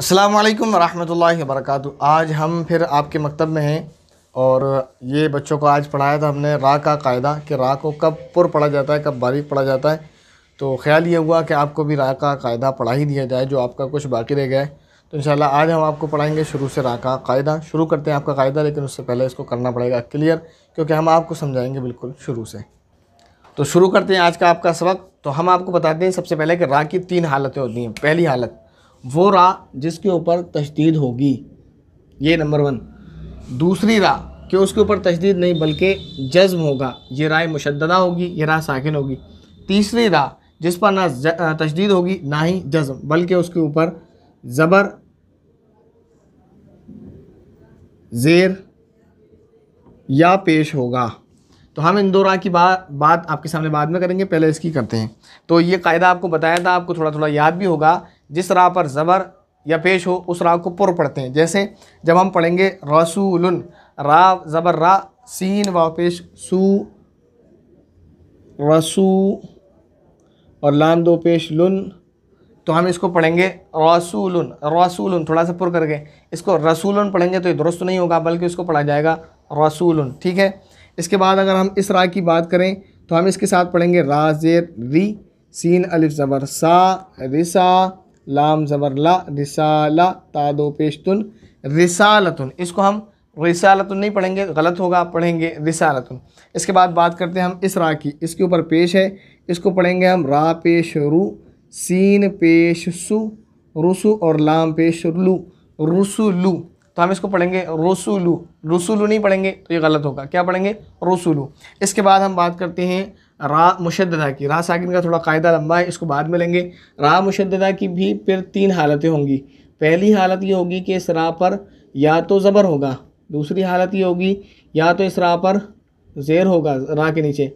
असलकम वरहमल वर्क आज हम फिर आपके मकतब में हैं और ये बच्चों को आज पढ़ाया था हमने रा का कायदा कि रा को कब पुर पढ़ा जाता है कब बारीक पढ़ा जाता है तो ख्याल ये हुआ कि आपको भी रा का कायदा पढ़ा ही दिया जाए जो आपका कुछ बाकी रह गया है तो इन आज हम आपको पढ़ाएंगे शुरू से रा का कायदा शुरू करते हैं आपका कायदा लेकिन उससे पहले इसको करना पड़ेगा क्लियर क्योंकि हम आपको समझाएँगे बिल्कुल शुरू से तो शुरू करते हैं आज का आपका सबक तो हम आपको बताते हैं सबसे पहले कि रा की तीन हालतें होती हैं पहली हालत वो रा जिसके ऊपर तशदीद होगी ये नंबर वन दूसरी रा कि उसके ऊपर तशदीद नहीं बल्कि जज्म होगा ये राय मुशदा होगी ये राय साकिन होगी तीसरी रा जिस पर ना तशदीद होगी ना ही जज्म बल्कि उसके ऊपर ज़बर ज़ेर या पेश होगा तो हम इन दो राह की बात बात आपके सामने बाद में करेंगे पहले इसकी करते हैं तो ये कायदा आपको बताया था आपको थोड़ा थोड़ा याद भी होगा जिस राह पर ज़बर या पेश हो उस राह को पुर पढ़ते हैं जैसे जब हम पढ़ेंगे रसूल रा ज़बर रा सीन व पेश सू रसू और लाम दो पेश लुन तो हम इसको पढ़ेंगे रसूल रसूल थोड़ा सा पुर करके इसको रसूल पढ़ेंगे तो ये दुरुस्त नहीं होगा बल्कि इसको पढ़ा जाएगा रसूल ठीक है इसके बाद अगर हम इस राह की बात करें तो हम इसके साथ पढ़ेंगे राजेर री सीन अलिफ ज़बर सा रिसा लाम ज़बर ला रिसाला पेशतुन रिसालतुन इसको हम रिसालतुन नहीं पढ़ेंगे गलत होगा पढ़ेंगे रिसालतुन इसके बाद बात करते हैं हम इस रा की इसके ऊपर पेश है इसको पढ़ेंगे हम रा पेश रू सीन पेश सु रुसु और लाम पेश लू रुसुलू तो हम इसको पढ़ेंगे रसुलू रसुलू नहीं पढ़ेंगे तो ये गलत होगा क्या पढ़ेंगे रसुलू इसके बाद हम बात करते हैं रा मुशदा की रा साकिन का थोड़ा कायदा लंबा है इसको बाद में लेंगे रा मुशदा की भी फिर तीन हालतें होंगी पहली हालत ये होगी कि इस रा पर या तो ज़बर होगा दूसरी हालत ये होगी या तो इस रा पर ज़ेर होगा रा के नीचे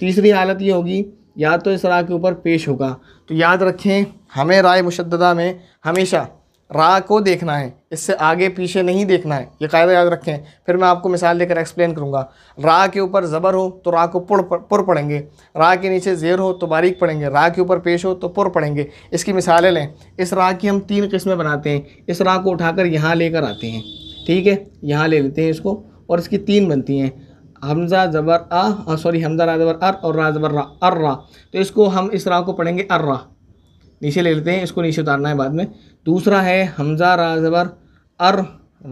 तीसरी हालत ये होगी या तो इस रा के ऊपर पेश होगा तो याद रखें हमें राय मुशदा में हमेशा रा को देखना है इससे आगे पीछे नहीं देखना है ये कायदा याद रखें फिर मैं आपको मिसाल देकर एक्सप्लेन करूँगा रा के ऊपर ज़बर हो तो रा को पुर पुर पढ़ेंगे रा के नीचे ज़ेर हो तो बारीक पढ़ेंगे रा के ऊपर पेश हो तो पुर पढ़ेंगे इसकी मिसालें लें इस रा की हम तीन किस्में बनाते हैं इस रा को उठाकर यहाँ लेकर आते हैं ठीक है यहाँ ले लेते हैं इसको और इसकी तीन बनती हैं हमज़ा ज़बर आ सॉरी हमज़ा रा ज़बर अर और रा ज़बर रा अर रा तो इसको हम इस रा को पढ़ेंगे अर नीचे ले लेते हैं इसको नीचे उतारना है बाद में दूसरा है हमज़ा राजबर अर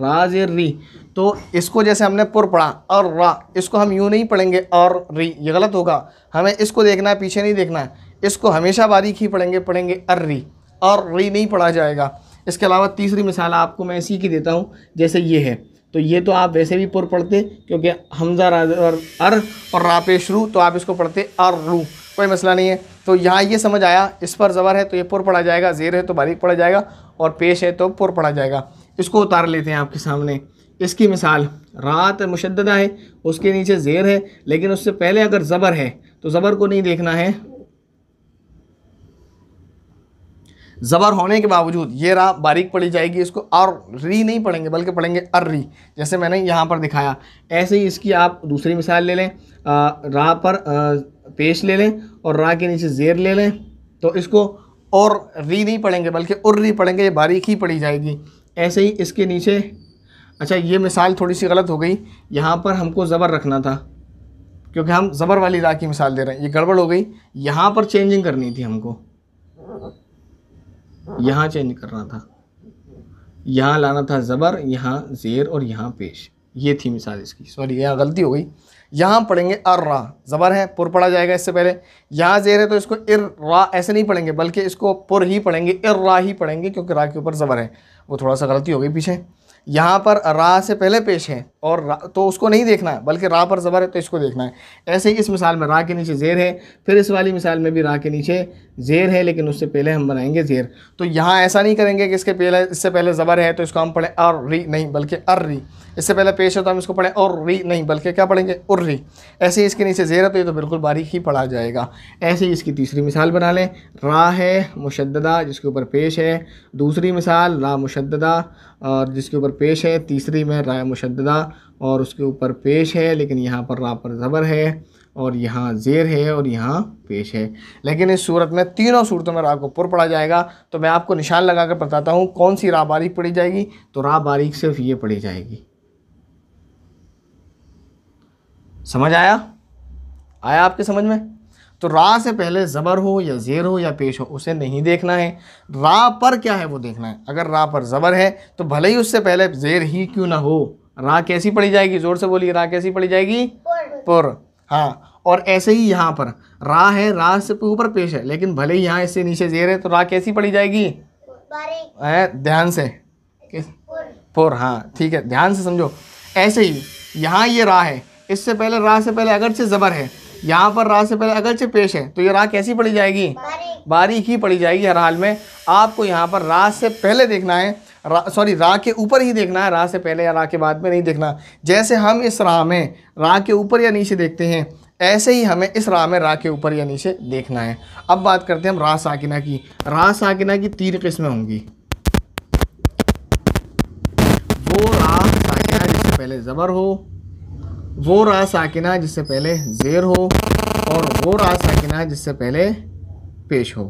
राज री तो इसको जैसे हमने पुर पढ़ा और रा इसको हम यूँ नहीं पढ़ेंगे और री ये गलत होगा हमें इसको देखना है पीछे नहीं देखना है इसको हमेशा बारीक ही पढ़ेंगे पढ़ेंगे अर री और री नहीं पढ़ा जाएगा इसके अलावा तीसरी मिसाल आपको मैं इसी की देता हूँ जैसे ये है तो ये तो आप वैसे भी पुर पढ़ते क्योंकि हमजा राज और अर और रापेशरू तो आप इसको पढ़ते अर रू कोई मसला नहीं है तो यहाँ ये समझ आया इस पर ज़बर है तो ये पुर पढ़ा जाएगा ज़ेर है तो बारीक पढ़ा जाएगा और पेश है तो पुर पढ़ा जाएगा इसको उतार लेते हैं आपके सामने इसकी मिसाल रात मुशदा है उसके नीचे ज़ेर है लेकिन उससे पहले अगर ज़बर है तो ज़बर को नहीं देखना है ज़बर होने के बावजूद ये रा बारीक पढ़ी जाएगी इसको और री नहीं पढ़ेंगे बल्कि पढ़ेंगे अर्री जैसे मैंने यहाँ पर दिखाया ऐसे ही इसकी आप दूसरी मिसाल ले लें रा पर आ, पेश ले लें और रा के नीचे ज़ेर ले लें तो इसको और री नहीं पढ़ेंगे बल्कि उर री पढ़ेंगे ये बारीक ही पढ़ी जाएगी ऐसे ही इसके नीचे अच्छा ये मिसाल थोड़ी सी गलत हो गई यहाँ पर हमको ज़बर रखना था क्योंकि हम ज़बर वाली रा की मिसाल दे रहे हैं ये गड़बड़ हो गई यहाँ पर चेंजिंग करनी थी हमको यहाँ चेंज करना था यहाँ लाना था ज़बर यहाँ ज़ेर और यहाँ पेश ये थी मिसाल इसकी सॉरी यहाँ गलती हो गई यहाँ पढ़ेंगे रा ज़बर है पुर पढ़ा जाएगा इससे पहले यहाँ जेर है तो इसको इर रा ऐसे नहीं पढ़ेंगे बल्कि इसको पुर ही पढ़ेंगे इर रा ही पढ़ेंगे क्योंकि रा के ऊपर ज़बर है वो थोड़ा सा गलती हो गई पीछे यहाँ पर रा से पहले पेश है और रा तो उसको नहीं देखना है बल्कि रा पर ज़बर है तो इसको देखना है ऐसे ही इस मिसाल में रा के नीचे ज़ेर है फिर इस वाली मिसाल में भी रा के नीचे ज़ेर है लेकिन उससे पहले हम बनाएंगे ज़ेर तो यहाँ ऐसा नहीं करेंगे कि इसके पहले इससे पहले ज़बर है तो इसको हम पढ़ें और री नहीं बल्कि अर री इससे पहले पेश है तो हम इसको पढ़ें और री नहीं बल्कि क्या पढ़ेंगे उर री ऐसे ही इसके नीचे ज़ेर है तो ये तो बिल्कुल बारीक ही पढ़ा जाएगा ऐसे ही इसकी तीसरी मिसाल बना लें रा है मुशदा जिसके ऊपर पेश है दूसरी मिसाल रा मुशदा और जिसके ऊपर पेश है तीसरी में राय मुशदा और उसके ऊपर पेश है लेकिन यहाँ पर रा पर ज़बर है और यहाँ ज़ेर है और यहाँ पेश है लेकिन इस सूरत में तीनों सूरतों में रा को पुर पढ़ा जाएगा तो मैं आपको निशान लगा कर बताता हूँ कौन सी रा बारीक पढ़ी जाएगी तो रा बारीक सिर्फ ये पढ़ी जाएगी समझ आया आया आपके समझ में तो रा से पहले ज़बर हो या ज़ेर हो या पेश हो उसे नहीं देखना है रा पर क्या है वो देखना है अगर रा पर ज़बर है तो भले ही उससे पहले ज़ेर ही क्यों ना हो रा कैसी पड़ी जाएगी ज़ोर से बोलिए रा कैसी पड़ी जाएगी पुर हाँ और ऐसे ही यहाँ पर रा है रा से ऊपर पेश है लेकिन भले ही यहाँ इससे नीचे जेर है तो रा कैसी पड़ी जाएगी ध्यान से पुर हाँ ठीक है ध्यान से समझो ऐसे ही यहाँ ये राह रा है इससे पहले रा से पहले से ज़बर है यहाँ पर राह से पहले अगरचे पेश है तो ये राह कैसी पड़ी जाएगी बारीक ही पड़ी जाएगी हर हाल में आपको यहाँ पर राह से पहले देखना है सॉरी राह के ऊपर ही देखना है राह से पहले या रा के बाद में नहीं देखना जैसे हम इस राह में रा के ऊपर या नीचे देखते हैं ऐसे ही हमें इस राह में रा के ऊपर या नीचे देखना है अब बात करते हैं हम रा साकिना की राह साकिना की तीन किस्में होंगी वो राह साकिना जिससे पहले ज़बर हो वो रा साकिना जिससे पहले जेर हो और वो रा साकिना जिससे पहले पेश हो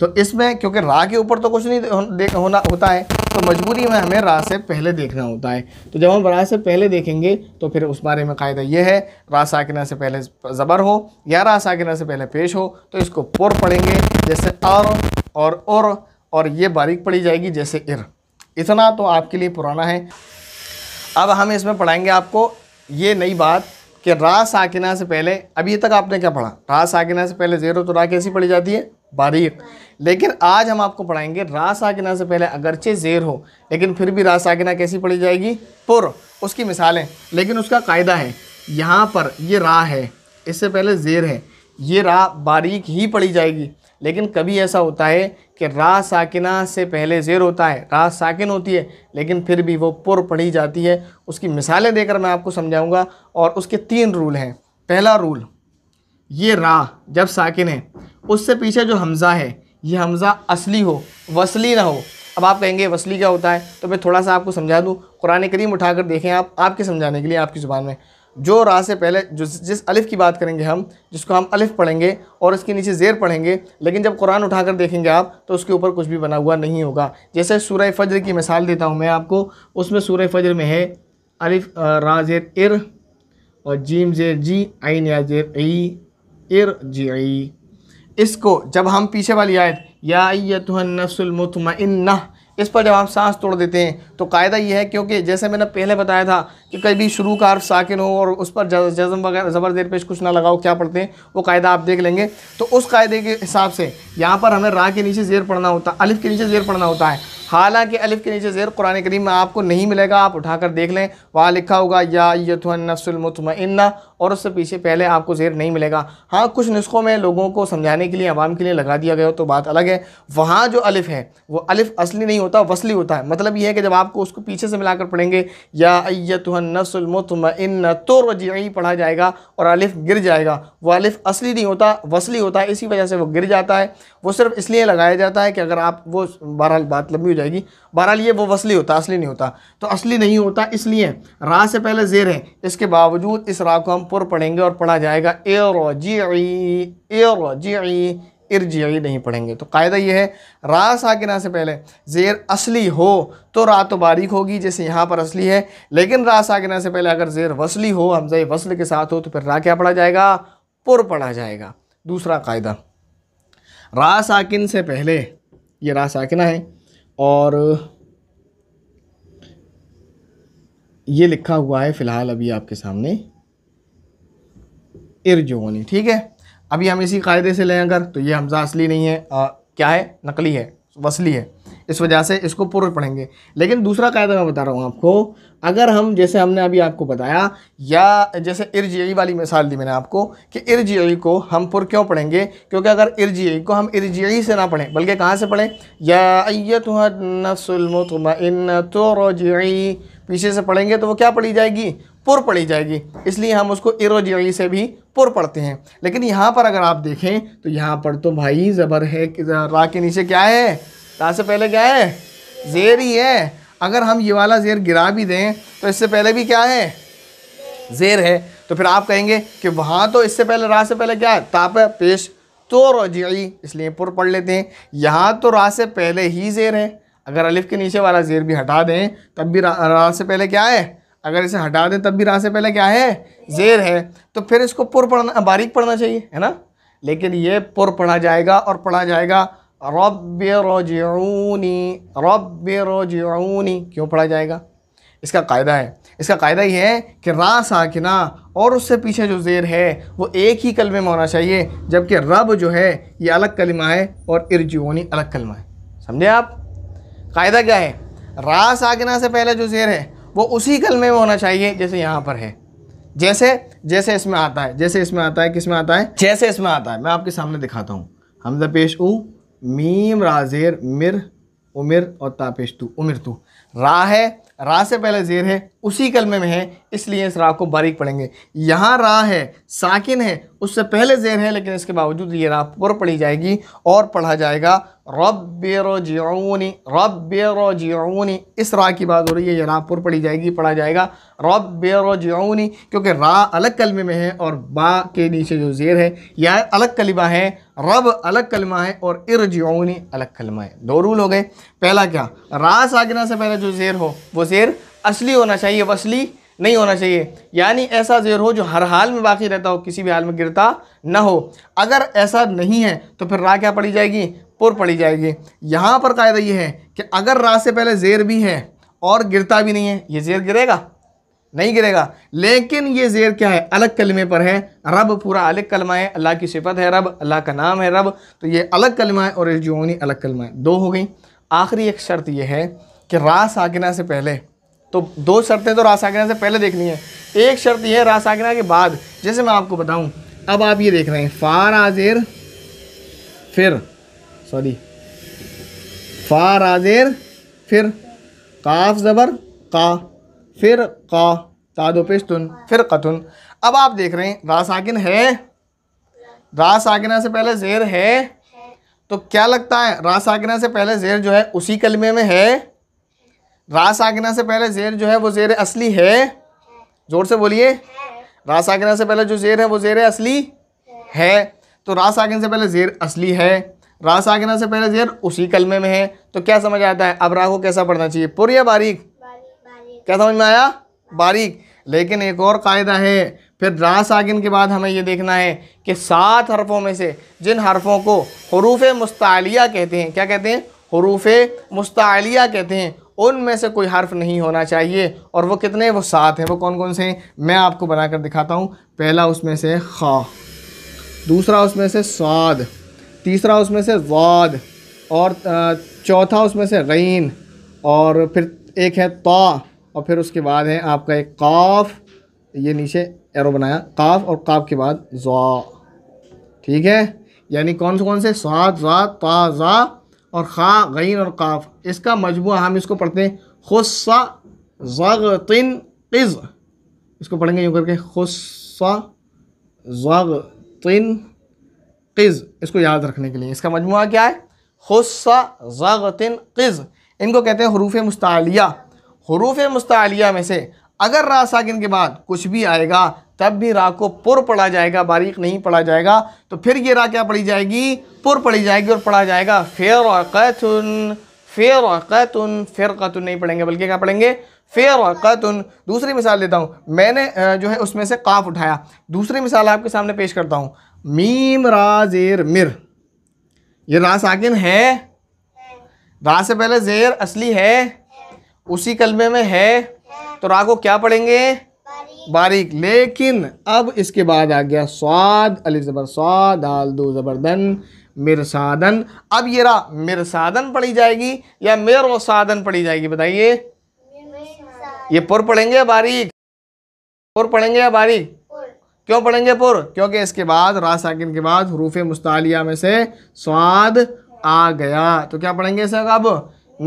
तो इसमें क्योंकि रा के ऊपर तो कुछ नहीं देख होना होता है तो मजबूरी में हमें रा से पहले देखना होता है तो जब हम रा से पहले देखेंगे तो फिर उस बारे में कायदा यह है रा साकिना से पहले ज़बर हो या रा साकिना से पहले पेश हो तो इसको पुर पढ़ेंगे जैसे अर और और और ये बारीक पड़ी जाएगी जैसे इर इतना तो आपके लिए पुराना है अब हम इसमें पढ़ाएंगे आपको ये नई बात कि रा साकिना से पहले अभी तक आपने क्या पढ़ा रा साकिना से पहले ज़ेरो तो रा कैसी पढ़ी जाती है बारीक लेकिन आज हम आपको पढ़ाएंगे रा साकिना से पहले अगरचे ज़ेर हो लेकिन फिर भी रा साकिना कैसी पढ़ी जाएगी पुर उसकी मिसालें लेकिन उसका कायदा है यहाँ पर ये रा है इससे पहले ज़ेर है ये रा बारीक ही पढ़ी जाएगी लेकिन कभी ऐसा होता है कि रा साकिना से पहले ज़ेर होता है रा साकिन होती है लेकिन फिर भी वो पुर पढ़ी जाती है उसकी मिसालें देकर मैं आपको समझाऊंगा और उसके तीन रूल हैं पहला रूल ये रा जब साकिन है उससे पीछे जो हमज़ा है ये हमज़ा असली हो वसली ना हो अब आप कहेंगे वसली क्या होता है तो मैं थोड़ा सा आपको समझा दूँ कुरान करीम उठाकर देखें आप आपके समझाने के लिए आपकी ज़ुबान में जो रा से पहले जिस जिस अलिफ़ की बात करेंगे हम जिसको हम अलिफ़ पढ़ेंगे और इसके नीचे ज़ेर पढ़ेंगे लेकिन जब कुरान उठाकर देखेंगे आप तो उसके ऊपर कुछ भी बना हुआ नहीं होगा जैसे सूर्य फ़जर की मिसाल देता हूँ मैं आपको उसमें सूर्य फ़जर में है अलिफ़ रा ज़ेर इर और जीम ज़ेर जी आइन या ज़ेर ई इर जी ई इसको जब हम पीछे वाली आयत या नफसलमतम इस पर जब आप सांस तोड़ देते हैं तो कायदा यह है क्योंकि जैसे मैंने पहले बताया था कि कभी शुरू का अर्फ साकिन हो और उस पर जज़्म वगैरह ज़बर देर पेश कुछ ना लगाओ क्या पढ़ते हैं वो कायदा आप देख लेंगे तो उस कायदे के हिसाब से यहाँ पर हमें रा के नीचे जेर पढ़ना होता है अलिफ के नीचे जेर पढ़ना होता है हालांकि अलिफ के नीचे जेर कुरान करीम में आपको नहीं मिलेगा आप उठाकर देख लें वहाँ लिखा होगा या यथनफसलमतमन्ना और उससे पीछे पहले आपको जेर नहीं मिलेगा हाँ कुछ नुस्खों में लोगों को समझाने के लिए आवाम के लिए लगा दिया गया हो तो बात अलग है वहाँ जो अलिफ है वो अलिफ असली नहीं होता वसली होता है मतलब ये है कि जब आपको उसको पीछे से मिलाकर पढ़ेंगे या अयत नफसलमतम इन तोरजी पढ़ा जाएगा और अलिफ गिर जाएगा वो अलिफ असली नहीं होता वसली होता है इसी वजह से वो गिर जाता है वो सिर्फ इसलिए लगाया जाता है कि अगर आप वो बहरहाल बात लंबी हो जाएगी बहरहाल ये वो वसली होता असली नहीं होता तो असली नहीं होता इसलिए रा से पहले जेर है इसके बावजूद इस रा को हम पुर पढ़ेंगे और पढ़ा जाएगा ए रो जी ए रो जी इर्जी नहीं पढ़ेंगे तो कायदा ये है रा साकिना से पहले ज़ेर असली हो तो रा तो बारीक होगी जैसे यहाँ पर असली है लेकिन रा साकिना से पहले अगर ज़ेर वसली हो हमजा वसल के साथ हो तो फिर रा क्या पढ़ा जाएगा पुर पढ़ा जाएगा दूसरा कायदा रा साकिन से पहले ये रा साकिना है और ये लिखा हुआ है फ़िलहाल अभी आपके सामने इर्जोनी ठीक है अभी हम इसी कायदे से लें अगर तो ये हमजा असली नहीं है आ, क्या है नकली है वसली है इस वजह से इसको पूर्व पढ़ेंगे लेकिन दूसरा कायदा मैं बता रहा हूँ आपको अगर हम जैसे हमने अभी आपको बताया या जैसे इर्जियई वाली मिसाल दी मैंने आपको कि इर्जियई को हम पुर क्यों पढ़ेंगे क्योंकि अगर इर्जियई को हम इर्जियई से ना पढ़ें बल्कि कहाँ से पढ़ें या अयत नसलमतमिन तो रोजी पीछे से पढ़ेंगे तो वो क्या पढ़ी जाएगी पुर पढ़ी जाएगी इसलिए हम उसको इरोजी से भी पुर पढ़ते हैं लेकिन यहाँ पर अगर आप देखें तो यहाँ पर तो भाई ज़बर है कि रा के नीचे क्या है रा से पहले क्या है जेर ही है अगर हम ये वाला ज़ेर गिरा भी दें तो इससे पहले भी क्या है ज़ेर है तो फिर आप कहेंगे कि वहाँ तो इससे पहले रा से पहले क्या है ताप पेश तो रोजी इसलिए पुर पढ़ लेते हैं यहाँ तो रा से पहले ही ज़ेर है अगर अलिफ के नीचे वाला ज़ेर भी हटा दें तब भी रा, रा से पहले क्या है अगर इसे हटा दें तब भी रा से पहले क्या है ज़ेर है तो फिर इसको पुर पढ़ना बारीक पढ़ना चाहिए है ना लेकिन ये पुर पढ़ा जाएगा और पढ़ा जाएगा रब रोजूनी रब रोजूनी क्यों पढ़ा जाएगा इसका कायदा है इसका कायदा ये है कि रा साकिना और उससे पीछे जो ज़ेर है वो एक ही कलमे में होना चाहिए जबकि रब जो है ये अलग कलमा है और इर्जोनी अलग कलमा है समझे आप कायदा क्या है रा साकिना से पहले जो ज़ेर है वो उसी कलमे में होना चाहिए जैसे यहाँ पर है जैसे जैसे इसमें आता है जैसे इसमें आता है किस में आता है जैसे इसमें आता है मैं आपके सामने दिखाता हूँ हमजा पेश ऊ मीम राजेर मिर उमिर और तापेश तू उमिर तू रा है रा से पहले जेर है उसी कलमे में है इसलिए इस राह को बारीक पढ़ेंगे यहाँ रा है साकिन है उससे पहले जेर है लेकिन इसके बावजूद ये राह पर पढ़ी जाएगी और पढ़ा जाएगा रब रबरोनी रबरोनी इस राह की बात हो रही है ये रा पर पढ़ी जाएगी पढ़ा जाएगा रब रबरोनी क्योंकि राह अलग कलमे में है और बा के नीचे जो जेर है यह अलग कलमा है रब अलग कलमा है और इरजनी अलग कलमा है दो रूल हो गए पहला क्या रा सागिना से पहले जो जेर हो वो जेर असली होना चाहिए वसली नहीं होना चाहिए यानी ऐसा ज़ेर हो जो हर हाल में बाकी रहता हो किसी भी हाल में गिरता ना हो अगर ऐसा नहीं है तो फिर राह क्या पड़ी जाएगी पुर पड़ी जाएगी यहाँ पर कायदा ये है कि अगर राह से पहले ज़ेर भी है और गिरता भी नहीं है ये ज़ेर गिरेगा नहीं गिरेगा लेकिन ये ज़ेर क्या है अलग कलमे पर है रब पूरा अलग कलमा है अल्लाह की सिफत है रब अल्लाह का नाम है रब तो ये अलग कलमा है और जो अलग कलमा है दो हो गई आखिरी एक शर्त यह है कि रा साकिना से पहले तो दो शर्तें तो रासाग्रह से पहले देखनी है एक शर्त यह है रास के बाद जैसे मैं आपको बताऊं अब आप ये देख रहे हैं फार आजेर फिर सॉरी फार आजेर फिर काफ ज़बर का फिर का तादोपेशतुन फिर कतुन अब आप देख रहे हैं रा है रा साकिना से पहले जेर है तो क्या लगता है रा से पहले जेर जो है उसी कलमे में है रा आगना से पहले जेर जो है वो जेर असली है जोर से बोलिए रा आगना से पहले जो जेर है वो जेर असली है तो रा साकिन से पहले जेर असली है रा आगना से पहले जेर उसी कलमे में है तो क्या समझ आता है अब राह को कैसा पढ़ना चाहिए पुर या बारीक क्या समझ में आया बारीक लेकिन एक और कायदा है फिर रा सागिन के बाद हमें ये देखना है कि सात हरफों में से जिन हरफों को हरूफ मुस्तालिया कहते हैं क्या कहते हैं हरूफ मुस्तालिया कहते हैं उनमें से कोई हर्फ नहीं होना चाहिए और वो कितने वो सात हैं वो कौन कौन से हैं मैं आपको बनाकर दिखाता हूँ पहला उसमें से खा दूसरा उसमें से स्वाद तीसरा उसमें से वाद और चौथा उसमें से रईन और फिर एक है ता और फिर उसके बाद है आपका एक काफ़ ये नीचे एरो बनाया काफ़ और काफ़ के बाद ज़ा ठीक है यानी कौन से कौन से स्वाद ज़ा ता ज़ा और खा गैन और काफ इसका मजमू हम इसको पढ़ते हैं खुस्सा तिन इज इसको पढ़ेंगे यूँ करके खुस्सा तिन क़िज़ इसको याद रखने के लिए इसका मजमू क्या है खुस्सा तिन क़िज़ इनको कहते हैं हरूफ मुस्तालिया हरूफ मुस्तालिया में से अगर रा साकिन के बाद कुछ भी आएगा तब भी रा को पुर पढ़ा जाएगा बारीक नहीं पढ़ा जाएगा तो फिर ये रा क्या पढ़ी जाएगी पुर पढ़ी जाएगी और पढ़ा जाएगा फेर वन फेर वन फेर क़तन नहीं पढ़ेंगे बल्कि क्या पढ़ेंगे फेर वन दूसरी मिसाल देता हूँ मैंने जो है उसमें से काफ उठाया दूसरी मिसाल आपके सामने पेश करता हूँ मीम रा जेर मिर ये रा साकिन है रा से पहले जेर असली है उसी कलमे में है तो रा को क्या पढ़ेंगे बारीक लेकिन अब इसके बाद आ गया स्वाद अली ज़बर स्वाद दाल दो ज़बरदन मिरसादन अब ये रहा मिरसादन पढ़ी जाएगी या मेर साधन पढ़ी जाएगी बताइए ये पुर पढ़ेंगे या बारीक पुर पढ़ेंगे या बारीक क्यों पढ़ेंगे पुर क्योंकि इसके बाद रा साकिन के बाद हरूफ मुस्तालिया में से स्वाद आ गया तो क्या पढ़ेंगे सर अब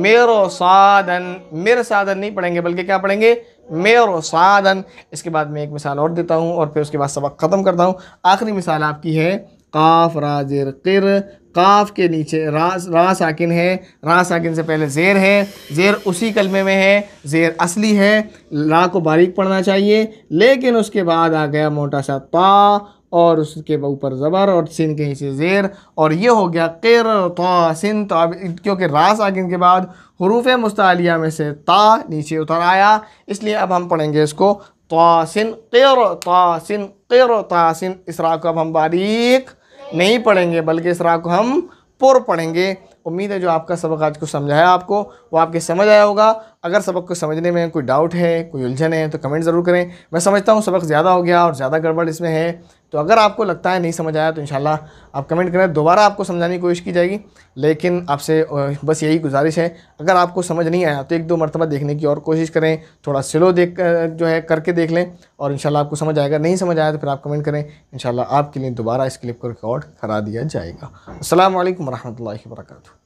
मेरो साधन मेर साधन नहीं पढ़ेंगे बल्कि क्या पढ़ेंगे मेरो सादन इसके बाद मैं एक मिसाल और देता हूँ और फिर उसके बाद सबक ख़त्म करता हूँ आखिरी मिसाल आपकी है काफ रा किर काफ के नीचे रा रा साकिन है रा साकिन से पहले जेर है जेर उसी कलमे में है जेर असली है रा को बारीक पढ़ना चाहिए लेकिन उसके बाद आ गया मोटा सा ता और उसके ऊपर ज़बर और सिन के हिस्से ज़ेर और ये हो गया क़िर तो सिन तो अब क्योंकि रास आगे के बाद हरूफ मुस्तालिया में से ता नीचे उतर आया इसलिए अब हम पढ़ेंगे इसको तोसिन क़िर तोसिन क़िर इस राह को अब हम बारीक नहीं पढ़ेंगे बल्कि इस राह को हम पुर पढ़ेंगे उम्मीद है जो आपका सबक आज को समझाया आपको वो आपके समझ आया होगा अगर सबक को समझने में कोई डाउट है कोई उलझन है तो कमेंट ज़रूर करें मैं समझता हूँ सबक ज़्यादा हो गया और ज़्यादा गड़बड़ इसमें है तो अगर आपको लगता है नहीं समझ आया तो इन आप कमेंट करें दोबारा आपको समझाने की कोशिश की जाएगी लेकिन आपसे बस यही गुजारिश है अगर आपको समझ नहीं आया तो एक दो मरतबा देखने की और कोशिश करें थोड़ा स्लो देख जो है करके देख लें और इन आपको समझ आएगा नहीं समझ आया तो फिर आप कमेंट करें इन आपके लिए दोबारा इस क्लिप को रिकॉर्ड करा दिया जाएगा असल वरहमल वर्का